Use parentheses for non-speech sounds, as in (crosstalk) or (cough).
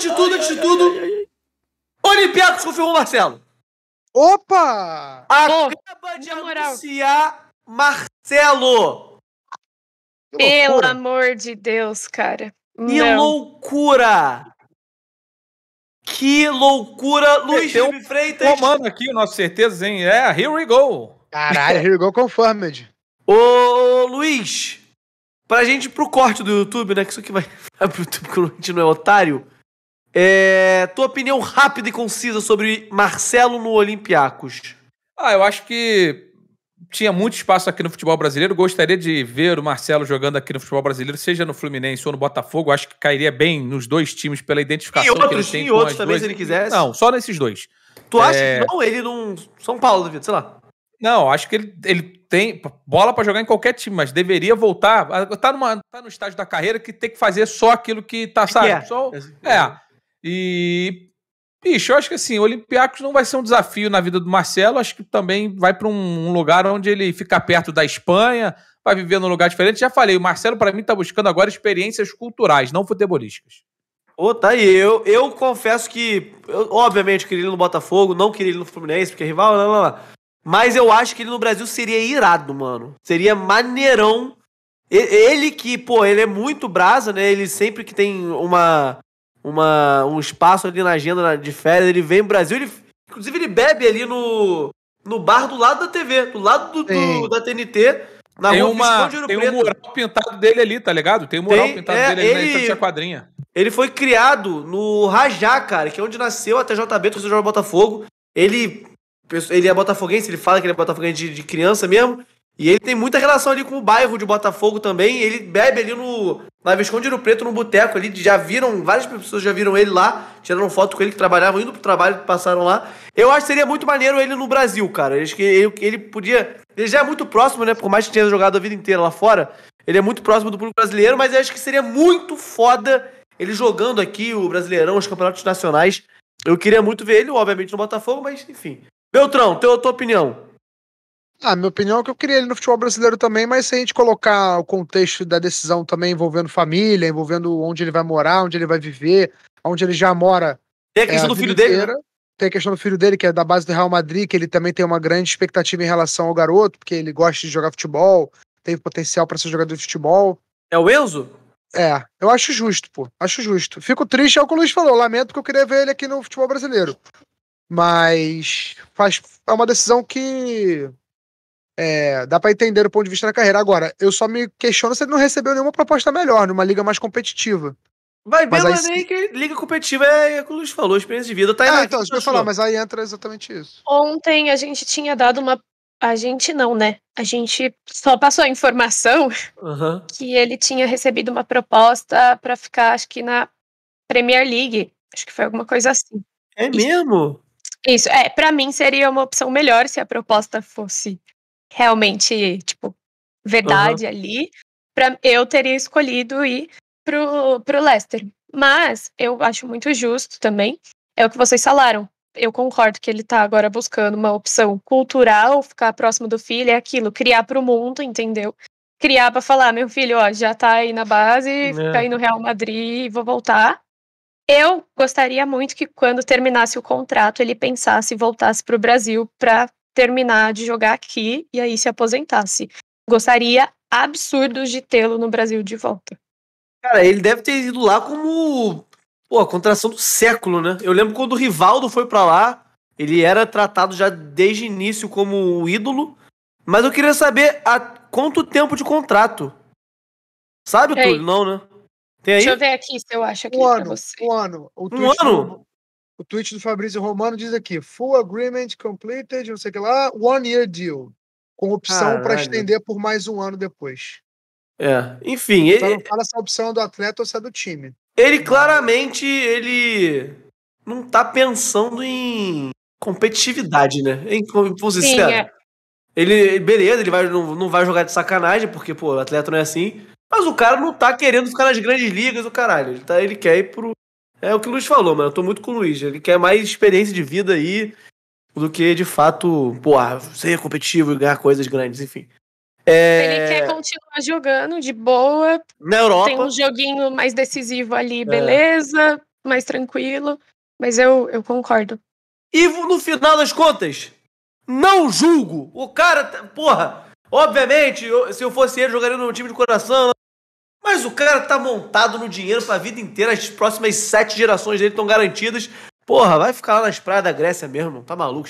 antes de tudo, antes de tudo, Olympiacos confirmou Marcelo. Opa! Acaba de anunciar Marcelo. Pelo amor de Deus, cara. Que Não. loucura! Que loucura, Luiz um Freitas. Comando aqui, nossa certeza, hein? É, here we go. Caralho, here we go confirmed. Ô, Luiz, pra gente ir pro corte do YouTube, né? Que isso aqui vai (laughs) pro YouTube não é otário. É, tua opinião rápida e concisa sobre Marcelo no Olympiacos. Ah, eu acho que tinha muito espaço aqui no futebol brasileiro. Gostaria de ver o Marcelo jogando aqui no futebol brasileiro, seja no Fluminense ou no Botafogo. Acho que cairia bem nos dois times pela identificação. E outros, que ele tem e outros também, duas... se ele quisesse. Não, só nesses dois. Tu é. acha é... que não? Ele não. São Paulo, David, sei lá. Não, acho que ele, ele tem bola para jogar em qualquer time, mas deveria voltar. Ah, tá, numa, tá no estágio da carreira que tem que fazer só aquilo que tá, sabe? É. Só, é. E, bicho, eu acho que assim, o Olympiacos não vai ser um desafio na vida do Marcelo. Acho que também vai para um lugar onde ele fica perto da Espanha, vai viver num lugar diferente. Já falei, o Marcelo, para mim, está buscando agora experiências culturais, não futebolísticas. Ô, oh, tá aí. Eu, eu confesso que, eu, obviamente, queria ele no Botafogo, não queria ele no Fluminense, porque é rival, lá, lá, lá. Mas eu acho que ele no Brasil seria irado, mano. Seria maneirão. Ele que, pô, ele é muito brasa, né? Ele sempre que tem uma uma, um espaço ali na agenda de férias. Ele vem no Brasil, ele, inclusive ele bebe ali no, no bar do lado da TV, do lado do, do da TNT. Na tem rua uma, Tem um mural pintado dele ali, tá ligado? Tem um mural tem, pintado é, dele ali ele, na quadrinha. Ele foi criado no Rajá, cara, que é onde nasceu até JB, torcedor do Botafogo. Ele, ele é botafoguense, ele fala que ele é botafoguense de, de criança mesmo. E ele tem muita relação ali com o bairro de Botafogo também. Ele bebe ali no. Na Visconde do Preto, no boteco ali, já viram, várias pessoas já viram ele lá, tiraram foto com ele que trabalhavam, indo pro trabalho, passaram lá. Eu acho que seria muito maneiro ele no Brasil, cara. Acho que ele, ele podia. Ele já é muito próximo, né? Por mais que tenha jogado a vida inteira lá fora. Ele é muito próximo do público brasileiro, mas eu acho que seria muito foda ele jogando aqui o Brasileirão, os campeonatos nacionais. Eu queria muito ver ele, obviamente, no Botafogo, mas enfim. Beltrão, teu, tua opinião. Ah, minha opinião é que eu queria ele no futebol brasileiro também, mas se a gente colocar o contexto da decisão também envolvendo família, envolvendo onde ele vai morar, onde ele vai viver, onde ele já mora. Tem a questão é, a do filho inteira. dele, né? Tem a questão do filho dele, que é da base do Real Madrid, que ele também tem uma grande expectativa em relação ao garoto, porque ele gosta de jogar futebol, tem potencial para ser jogador de futebol. É o Enzo? É, eu acho justo, pô. Acho justo. Fico triste, é o que o Luiz falou. Lamento que eu queria ver ele aqui no futebol brasileiro. Mas faz, é uma decisão que é, dá para entender o ponto de vista da carreira. Agora, eu só me questiono se ele não recebeu nenhuma proposta melhor, numa liga mais competitiva. Vai ver, mas, mas aí... que liga competitiva é, é o que o Luiz falou, experiência de vida. Tá ah, então, deixa eu falar, mas aí entra exatamente isso. Ontem a gente tinha dado uma. A gente não, né? A gente só passou a informação uhum. (laughs) que ele tinha recebido uma proposta para ficar, acho que na Premier League. Acho que foi alguma coisa assim. É mesmo? Isso, é. Para mim seria uma opção melhor se a proposta fosse realmente, tipo, verdade uhum. ali, pra, eu teria escolhido ir pro, pro Leicester. Mas eu acho muito justo também, é o que vocês falaram. Eu concordo que ele tá agora buscando uma opção cultural, ficar próximo do filho, é aquilo, criar pro mundo, entendeu? Criar para falar, meu filho, ó, já tá aí na base, tá é. fica aí no Real Madrid, vou voltar. Eu gostaria muito que quando terminasse o contrato ele pensasse e voltasse pro Brasil para terminar de jogar aqui e aí se aposentasse. Gostaria absurdos de tê-lo no Brasil de volta. Cara, ele deve ter ido lá como pô, a contração do século, né? Eu lembro quando o Rivaldo foi para lá, ele era tratado já desde início como o ídolo. Mas eu queria saber a quanto tempo de contrato. Sabe, Túlio? Não, né? Tem aí? Deixa eu ver aqui se eu acho aqui um ano, Um ano. um ano? O tweet do Fabrício Romano diz aqui: full agreement completed, não sei o que lá, one year deal, com opção para estender por mais um ano depois. É, enfim. Então ele, não fala se a opção é do atleta ou se é do time. Ele claramente ele não tá pensando em competitividade, né? Em, posição. é. Ele, beleza, ele vai, não, não vai jogar de sacanagem, porque, pô, o atleta não é assim. Mas o cara não tá querendo ficar nas grandes ligas, o caralho. Ele, tá, ele quer ir pro, é o que o Luiz falou, mano. Eu tô muito com o Luiz. Ele quer mais experiência de vida aí do que, de fato, porra, ah, ser competitivo e ganhar coisas grandes, enfim. É... Ele quer continuar jogando de boa. Na Europa. Tem um joguinho mais decisivo ali, é. beleza, é. mais tranquilo. Mas eu, eu concordo. E no final das contas, não julgo. O cara, tá, porra, obviamente, eu, se eu fosse ele, jogaria no time de coração, mas o cara tá montado no dinheiro pra vida inteira, as próximas sete gerações dele estão garantidas. Porra, vai ficar lá nas praias da Grécia mesmo, tá maluco?